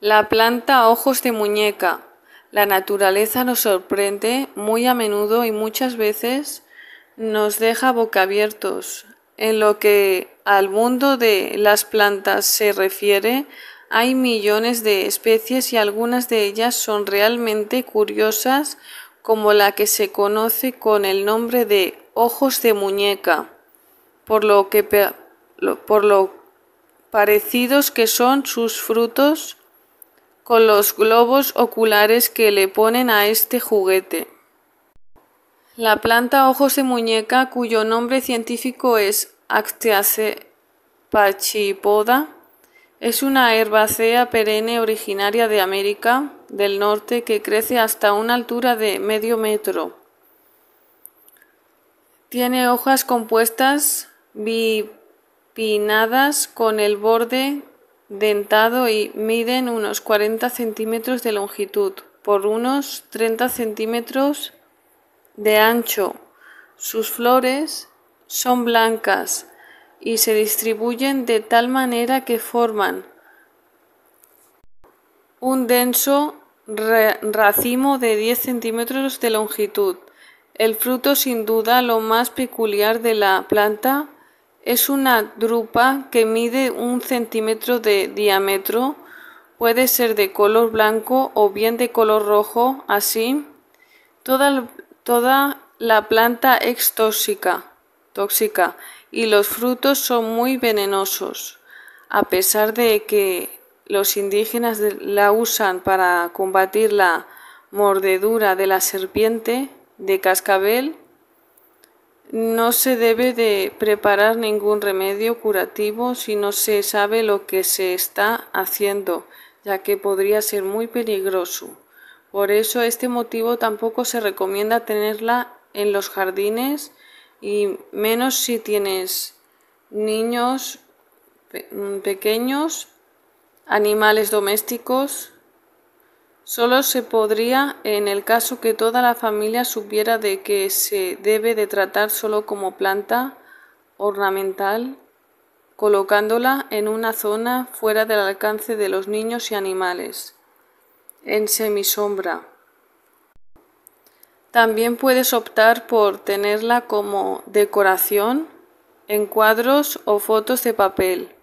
La planta ojos de muñeca. La naturaleza nos sorprende muy a menudo y muchas veces nos deja boca abiertos. En lo que al mundo de las plantas se refiere, hay millones de especies y algunas de ellas son realmente curiosas, como la que se conoce con el nombre de ojos de muñeca, por lo que por lo parecidos que son sus frutos con los globos oculares que le ponen a este juguete. La planta ojos de muñeca, cuyo nombre científico es Actiacepachipoda, es una herbácea perenne originaria de América del Norte que crece hasta una altura de medio metro. Tiene hojas compuestas bipinadas con el borde dentado y miden unos 40 centímetros de longitud por unos 30 centímetros de ancho. Sus flores son blancas y se distribuyen de tal manera que forman un denso racimo de 10 centímetros de longitud. El fruto sin duda lo más peculiar de la planta es una drupa que mide un centímetro de diámetro, puede ser de color blanco o bien de color rojo, así. Toda, la planta es tóxica, tóxica y los frutos son muy venenosos. A pesar de que los indígenas la usan para combatir la mordedura de la serpiente de cascabel, no se debe de preparar ningún remedio curativo si no se sabe lo que se está haciendo, ya que podría ser muy peligroso. Por eso este motivo tampoco se recomienda tenerla en los jardines y menos si tienes niños pequeños, animales domésticos, Solo se podría en el caso que toda la familia supiera de que se debe de tratar solo como planta ornamental, colocándola en una zona fuera del alcance de los niños y animales, en semisombra. También puedes optar por tenerla como decoración en cuadros o fotos de papel